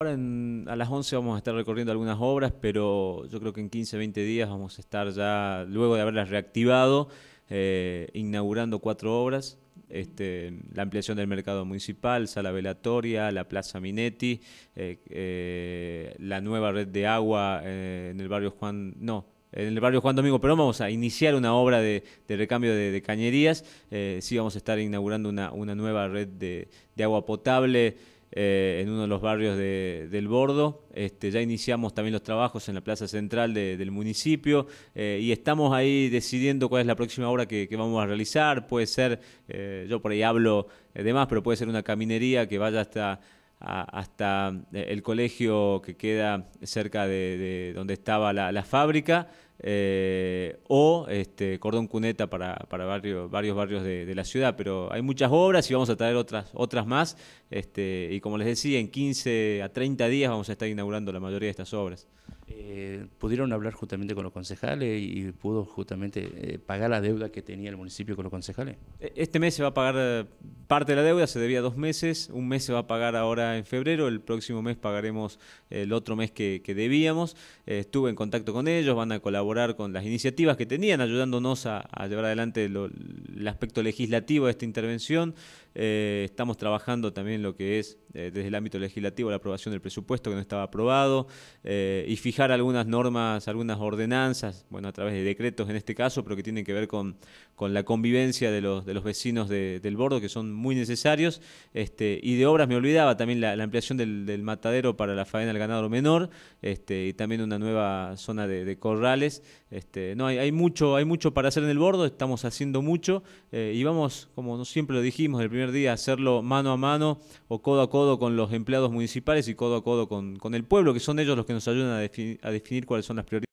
Ahora a las 11 vamos a estar recorriendo algunas obras, pero yo creo que en 15, 20 días vamos a estar ya, luego de haberlas reactivado, eh, inaugurando cuatro obras. Este, la ampliación del mercado municipal, sala velatoria, la plaza Minetti, eh, eh, la nueva red de agua en el barrio Juan, no, en el barrio Juan Domingo Pero vamos a iniciar una obra de, recambio de, cañerías, sí vamos a estar inaugurando una, nueva red de, de agua potable. Eh, en uno de los barrios del Bordo. Este, ya iniciamos también los trabajos en la plaza central del municipio eh, y estamos ahí decidiendo cuál es la próxima obra que, vamos a realizar. Puede ser, eh, yo por ahí hablo de más, pero puede ser una caminería que vaya hasta hasta eh, el colegio que queda cerca de, donde estaba la, fábrica, eh, o este, cordón cuneta para, varios barrios de, la ciudad, pero hay muchas obras y vamos a traer otras, otras más, este, y como les decía, en 15 a 30 días vamos a estar inaugurando la mayoría de estas obras. Eh, ¿Pudieron hablar justamente con los concejales y pudo justamente pagar la deuda que tenía el municipio con los concejales? E, este mes se va a pagar parte de la deuda se debía dos meses, un mes se va a pagar ahora en febrero, el próximo mes pagaremos el otro mes que, debíamos. Eh, estuve en contacto con ellos, van a colaborar con las iniciativas que tenían, ayudándonos a, llevar adelante el aspecto legislativo de esta intervención. Eh, estamos trabajando también lo que es eh, desde el ámbito legislativo la aprobación del presupuesto que no estaba aprobado y fijar algunas normas, algunas ordenanzas, bueno, a través de decretos en este caso, pero que tienen que ver con, con la convivencia de los, de los vecinos del bordo, que son muy necesarios. Este, y de obras me olvidaba también la, ampliación del, matadero para la faena del ganado menor este, y también una nueva zona de, corrales. Este, no, hay, mucho, hay mucho para hacer en el bordo, estamos haciendo mucho eh, y vamos, como siempre lo dijimos el primer día, a hacerlo mano a mano o codo a codo con los empleados municipales y codo a codo con, el pueblo, que son ellos los que nos ayudan a, a definir cuáles son las prioridades.